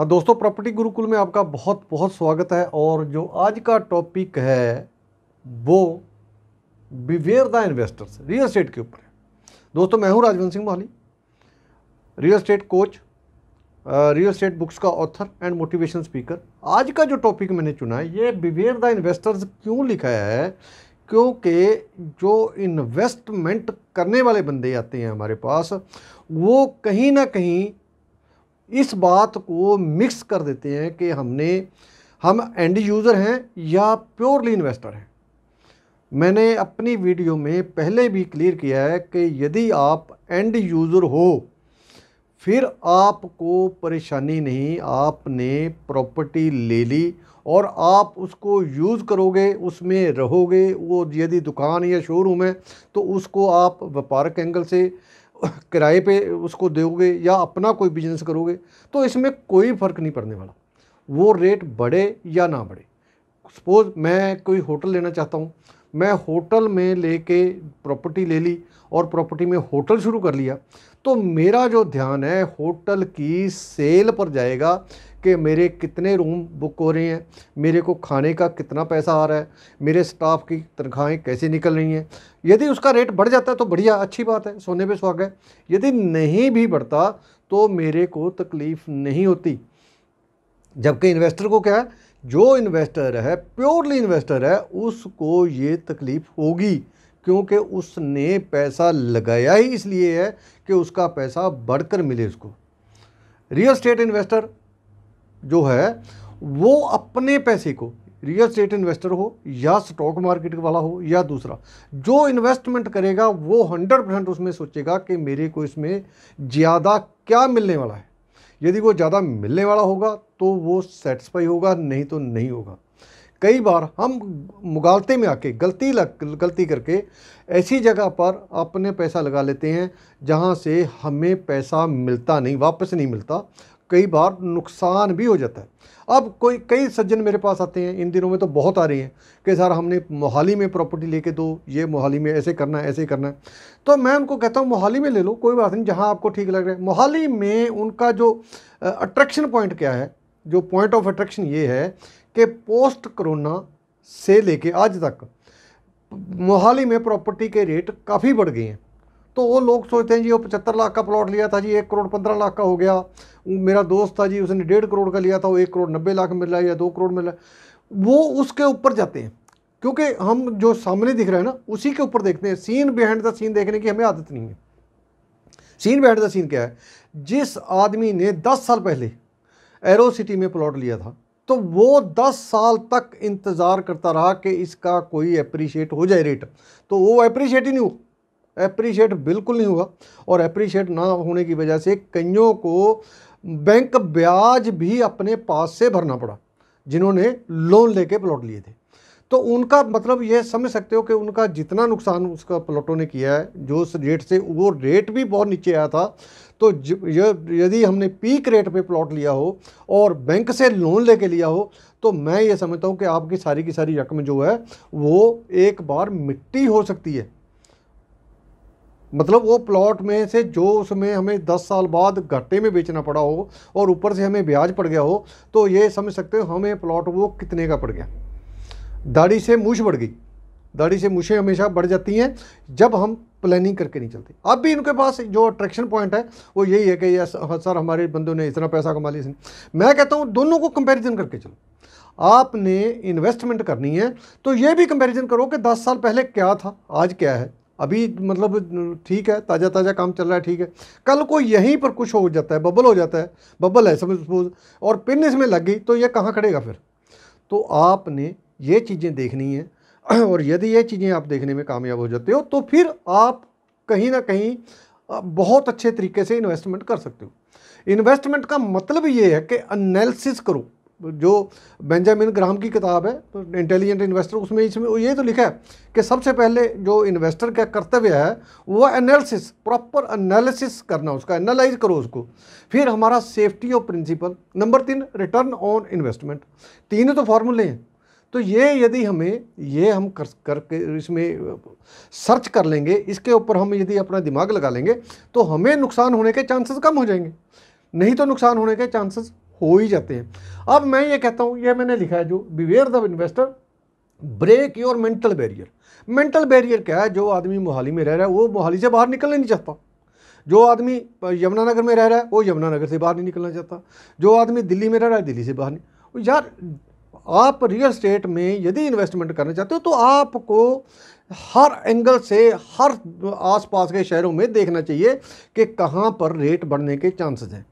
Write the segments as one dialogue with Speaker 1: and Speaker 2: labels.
Speaker 1: हाँ, दोस्तों प्रॉपर्टी गुरुकुल में आपका बहुत बहुत स्वागत है और जो आज का टॉपिक है वो beware the investors real estate के ऊपर है दोस्तों मैं हूं Rajwant Singh Mali real estate coach real estate books का ऑथर एंड मोटिवेशन स्पीकर आज का जो टॉपिक मैंने चुना है ये बिवेयर द इन्वेस्टर्स क्यों लिखा है क्योंकि जो इन्वेस्टमेंट करने वाले बंदे आते हैं हमारे पास वो कहीं ना कहीं इस बात को मिक्स कर देते हैं कि हमने हम एंड यूज़र हैं या प्योरली इन्वेस्टर हैं मैंने अपनी वीडियो में पहले भी क्लियर किया है कि यदि आप एंड यूज़र हो फिर आपको परेशानी नहीं आपने प्रॉपर्टी ले ली और आप उसको यूज़ करोगे उसमें रहोगे वो यदि दुकान या शोरूम है तो उसको आप व्यापारक एंगल से किराए पे उसको दोगे या अपना कोई बिजनेस करोगे तो इसमें कोई फ़र्क नहीं पड़ने वाला वो रेट बढ़े या ना बढ़े सपोज़ मैं कोई होटल लेना चाहता हूँ मैं होटल में लेके प्रॉपर्टी ले ली और प्रॉपर्टी में होटल शुरू कर लिया तो मेरा जो ध्यान है होटल की सेल पर जाएगा कि मेरे कितने रूम बुक हो रहे हैं मेरे को खाने का कितना पैसा आ रहा है मेरे स्टाफ की तनख्वाहें कैसे निकल रही हैं यदि उसका रेट बढ़ जाता है तो बढ़िया अच्छी बात है सोने पे स्वागत है यदि नहीं भी बढ़ता तो मेरे को तकलीफ़ नहीं होती जबकि इन्वेस्टर को क्या है जो इन्वेस्टर है प्योरली इन्वेस्टर है उसको ये तकलीफ़ होगी क्योंकि उसने पैसा लगाया ही इसलिए है कि उसका पैसा बढ़कर मिले उसको रियल स्टेट इन्वेस्टर जो है वो अपने पैसे को रियल स्टेट इन्वेस्टर हो या स्टॉक मार्केट वाला हो या दूसरा जो इन्वेस्टमेंट करेगा वो हंड्रेड परसेंट उसमें सोचेगा कि मेरे को इसमें ज़्यादा क्या मिलने वाला है यदि वो ज़्यादा मिलने वाला होगा तो वो सेटिस्फाई होगा नहीं तो नहीं होगा कई बार हम मुगालते में आके गलती लग गलती करके ऐसी जगह पर अपने पैसा लगा लेते हैं जहाँ से हमें पैसा मिलता नहीं वापस नहीं मिलता कई बार नुकसान भी हो जाता है अब कोई कई सज्जन मेरे पास आते हैं इन दिनों में तो बहुत आ रही हैं कि सर हमने मोहाली में प्रॉपर्टी लेके दो ये मोहाली में ऐसे करना है ऐसे करना है तो मैं उनको कहता हूँ मोहाली में ले लो कोई बात नहीं जहाँ आपको ठीक लग रहा है मोहाली में उनका जो अट्रैक्शन पॉइंट क्या है जो पॉइंट ऑफ अट्रैक्शन ये है कि पोस्ट करोना से लेके आज तक मोहाली में प्रॉपर्टी के रेट काफ़ी बढ़ गए हैं तो वो लोग सोचते हैं जी वो पचहत्तर लाख का प्लॉट लिया था जी एक करोड़ पंद्रह लाख का हो गया मेरा दोस्त था जी उसने डेढ़ करोड़ का लिया था वो एक करोड़ नब्बे लाख मिल रहा है या दो करोड़ मिल रहा है वो उसके ऊपर जाते हैं क्योंकि हम जो सामने दिख रहा है ना उसी के ऊपर देखते हैं सीन बिहाइंड द सीन देखने की हमें आदत नहीं है सीन बिहाइंड द सीन क्या है जिस आदमी ने दस साल पहले एरो सिटी में प्लॉट लिया था तो वो दस साल तक इंतज़ार करता रहा कि इसका कोई अप्रिशिएट हो जाए रेट तो वो अप्रिशिएट ही नहीं हुआ अप्रिशिएट बिल्कुल नहीं हुआ और अप्रिशिएट ना होने की वजह से कईयों को बैंक ब्याज भी अपने पास से भरना पड़ा जिन्होंने लोन लेके प्लॉट लिए थे तो उनका मतलब यह समझ सकते हो कि उनका जितना नुकसान उसका प्लॉटों ने किया है जो उस रेट से वो रेट भी बहुत नीचे आया था तो यदि हमने पीक रेट पे प्लॉट लिया हो और बैंक से लोन लेके लिया हो तो मैं ये समझता हूँ कि आपकी सारी की सारी रकम जो है वो एक बार मिट्टी हो सकती है मतलब वो प्लॉट में से जो उसमें हमें 10 साल बाद घाटे में बेचना पड़ा हो और ऊपर से हमें ब्याज पड़ गया हो तो ये समझ सकते हो हमें प्लॉट वो कितने का पड़ गया दाढ़ी से मूछ बढ़ गई दाढ़ी से मूछें हमेशा बढ़ जाती हैं जब हम प्लानिंग करके नहीं चलते अब भी इनके पास जो अट्रैक्शन पॉइंट है वो यही है कि यस हाँ सर हमारे बंदों ने इतना पैसा कमा लिया मैं कहता हूँ दोनों को कंपेरिजन करके चलो आपने इन्वेस्टमेंट करनी है तो ये भी कंपेरिज़न करो कि दस साल पहले क्या था आज क्या है अभी मतलब ठीक है ताज़ा ताज़ा काम चल रहा है ठीक है कल को यहीं पर कुछ हो जाता है बबल हो जाता है बबल है समझ सपोज और पिन इसमें लग गई तो ये कहाँ खड़ेगा फिर तो आपने ये चीज़ें देखनी है और यदि ये चीज़ें आप देखने में कामयाब हो जाते हो तो फिर आप कहीं ना कहीं बहुत अच्छे तरीके से इन्वेस्टमेंट कर सकते हो इन्वेस्टमेंट का मतलब ये है कि अनैलिस करो जो बेंजामिन ग्राम की किताब है इंटेलिजेंट इन्वेस्टर उसमें इसमें ये तो लिखा है कि सबसे पहले जो इन्वेस्टर का कर्तव्य है वो एनालिसिस प्रॉपर एनालिसिस करना उसका एनालाइज करो उसको फिर हमारा सेफ्टी ऑफ प्रिंसिपल नंबर तीन रिटर्न ऑन इन्वेस्टमेंट तीनों तो फार्मूले हैं तो ये यदि हमें ये हम कर करके इसमें सर्च कर लेंगे इसके ऊपर हम यदि अपना दिमाग लगा लेंगे तो हमें नुकसान होने के चांसेस कम हो जाएंगे नहीं तो नुकसान होने के चांसेस हो ही जाते हैं अब मैं ये कहता हूँ ये मैंने लिखा है जो beware the investor break your mental barrier mental barrier क्या है जो आदमी मोहाली में रह रहा है वो मोहाली से बाहर निकलना नहीं चाहता जो आदमी यमुनानगर में रह रहा है वो यमुनानगर से बाहर नहीं निकलना चाहता जो आदमी दिल्ली में रह रहा है दिल्ली से बाहर नहीं यार आप रियल स्टेट में यदि इन्वेस्टमेंट करना चाहते हो तो आपको हर एंगल से हर आसपास के शहरों में देखना चाहिए कि कहाँ पर रेट बढ़ने के चांसेस हैं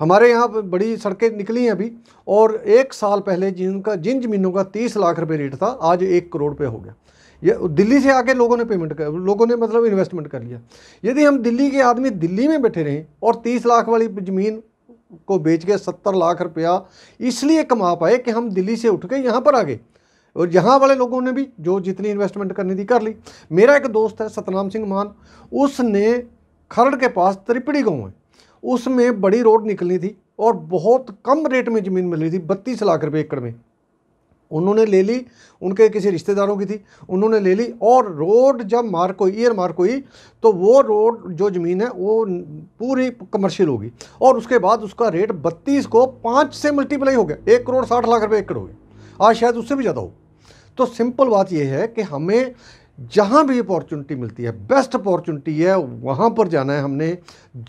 Speaker 1: हमारे यहाँ बड़ी सड़कें निकली हैं अभी और एक साल पहले जिनका जिन ज़मीनों का तीस लाख रुपये रेट था आज एक करोड़ रुपये हो गया ये दिल्ली से आके लोगों ने पेमेंट कर लोगों ने मतलब इन्वेस्टमेंट कर लिया यदि हम दिल्ली के आदमी दिल्ली में बैठे रहें और तीस लाख वाली ज़मीन को बेच के सत्तर लाख रुपया इसलिए कमा पाए कि हम दिल्ली से उठ के यहाँ पर आ गए और यहाँ वाले लोगों ने भी जो जितनी इन्वेस्टमेंट करनी थी कर ली मेरा एक दोस्त है सतनाम सिंह मान उसने खरड़ के पास त्रिपड़ी गाँव है उसमें बड़ी रोड निकलनी थी और बहुत कम रेट में ज़मीन मिल रही थी बत्तीस लाख रुपए एकड़ में उन्होंने ले ली उनके किसी रिश्तेदारों की थी उन्होंने ले ली और रोड जब मार्क हुई ईयर मार्क हुई तो वो रोड जो ज़मीन है वो पूरी कमर्शियल होगी और उसके बाद उसका रेट बत्तीस को पाँच से मल्टीप्लाई हो गया एक करोड़ साठ लाख रुपये एकड़ हो गया आज शायद उससे भी ज़्यादा हो तो सिंपल बात यह है कि हमें जहाँ भी अपॉर्चुनिटी मिलती है बेस्ट अपॉर्चुनिटी है वहाँ पर जाना है हमने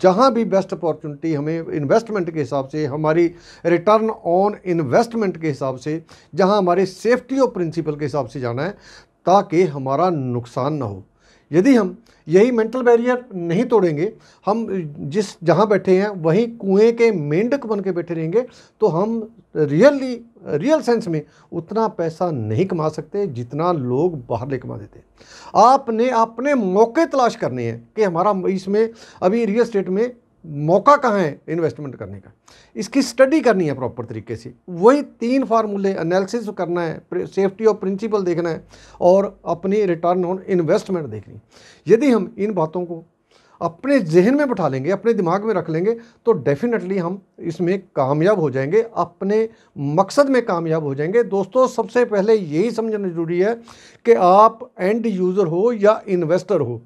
Speaker 1: जहाँ भी बेस्ट अपॉर्चुनिटी हमें इन्वेस्टमेंट के हिसाब से हमारी रिटर्न ऑन इन्वेस्टमेंट के हिसाब से जहाँ हमारे सेफ्टी और प्रिंसिपल के हिसाब से जाना है ताकि हमारा नुकसान ना हो यदि हम यही मेंटल बैरियर नहीं तोड़ेंगे हम जिस जहाँ बैठे हैं वहीं कुएं के मेंढक बन के बैठे रहेंगे तो हम रियली रियल सेंस में उतना पैसा नहीं कमा सकते जितना लोग बाहर ले कमा देते आपने अपने मौके तलाश करने हैं कि हमारा इसमें अभी रियल स्टेट में मौका कहाँ है इन्वेस्टमेंट करने का इसकी स्टडी करनी है प्रॉपर तरीके से वही तीन फार्मूले एनालिसिस करना है सेफ्टी ऑफ प्रिंसिपल देखना है और अपनी रिटर्न ऑन इन्वेस्टमेंट देखनी यदि हम इन बातों को अपने जहन में बैठा लेंगे अपने दिमाग में रख लेंगे तो डेफिनेटली हम इसमें कामयाब हो जाएंगे अपने मकसद में कामयाब हो जाएंगे दोस्तों सबसे पहले यही समझना ज़रूरी है कि आप एंड यूज़र हो या इन्वेस्टर हो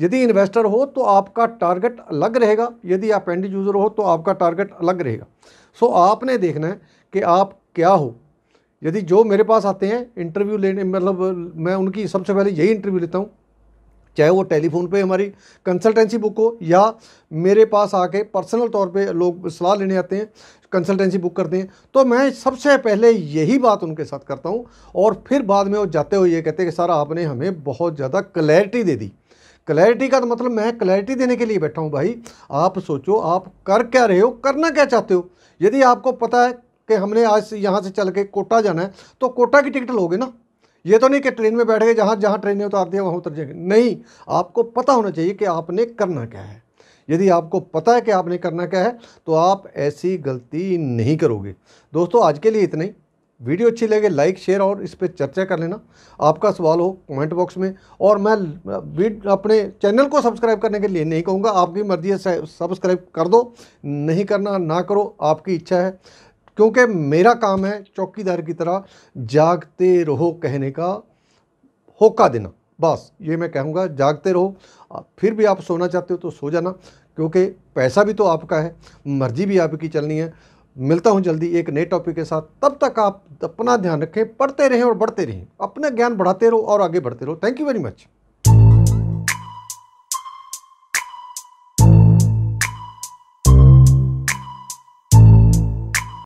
Speaker 1: यदि इन्वेस्टर हो तो आपका टारगेट अलग रहेगा यदि आप एंड यूज़र हो तो आपका टारगेट अलग रहेगा सो so, आपने देखना है कि आप क्या हो यदि जो मेरे पास आते हैं इंटरव्यू लेने मतलब मैं उनकी सबसे पहले यही इंटरव्यू लेता हूँ चाहे वो टेलीफोन पे हमारी कंसल्टेंसी बुक हो या मेरे पास आके पर्सनल तौर पे लोग सलाह लेने आते हैं कंसल्टेंसी बुक करते हैं तो मैं सबसे पहले यही बात उनके साथ करता हूँ और फिर बाद में वो जाते हुए ये कहते हैं कि सर आपने हमें बहुत ज़्यादा क्लैरिटी दे दी क्लैरिटी का तो मतलब मैं क्लैरिटी देने के लिए बैठा हूँ भाई आप सोचो आप कर क्या रहे हो करना क्या चाहते हो यदि आपको पता है कि हमने आज यहाँ से चल के कोटा जाना है तो कोटा की टिकट लोगे ना ये तो नहीं कि ट्रेन में बैठ गए जहाँ जहाँ ट्रेनें उतारती हैं वहाँ उतर जाएंगे नहीं आपको पता होना चाहिए कि आपने करना क्या है यदि आपको पता है कि आपने करना क्या है तो आप ऐसी गलती नहीं करोगे दोस्तों आज के लिए इतना ही वीडियो अच्छी लगे लाइक शेयर और इस पर चर्चा कर लेना आपका सवाल हो कमेंट बॉक्स में और मैं अपने चैनल को सब्सक्राइब करने के लिए नहीं कहूँगा आपकी मर्ज़ी है सब्सक्राइब कर दो नहीं करना ना करो आपकी इच्छा है क्योंकि मेरा काम है चौकीदार की तरह जागते रहो कहने का होका देना बस ये मैं कहूँगा जागते रहो फिर भी आप सोना चाहते हो तो सो जाना क्योंकि पैसा भी तो आपका है मर्ज़ी भी आपकी चलनी है मिलता हूँ जल्दी एक नए टॉपिक के साथ तब तक आप अपना ध्यान रखें पढ़ते रहें और बढ़ते रहें अपना ज्ञान बढ़ाते रहो और आगे बढ़ते रहो थैंक यू वेरी मच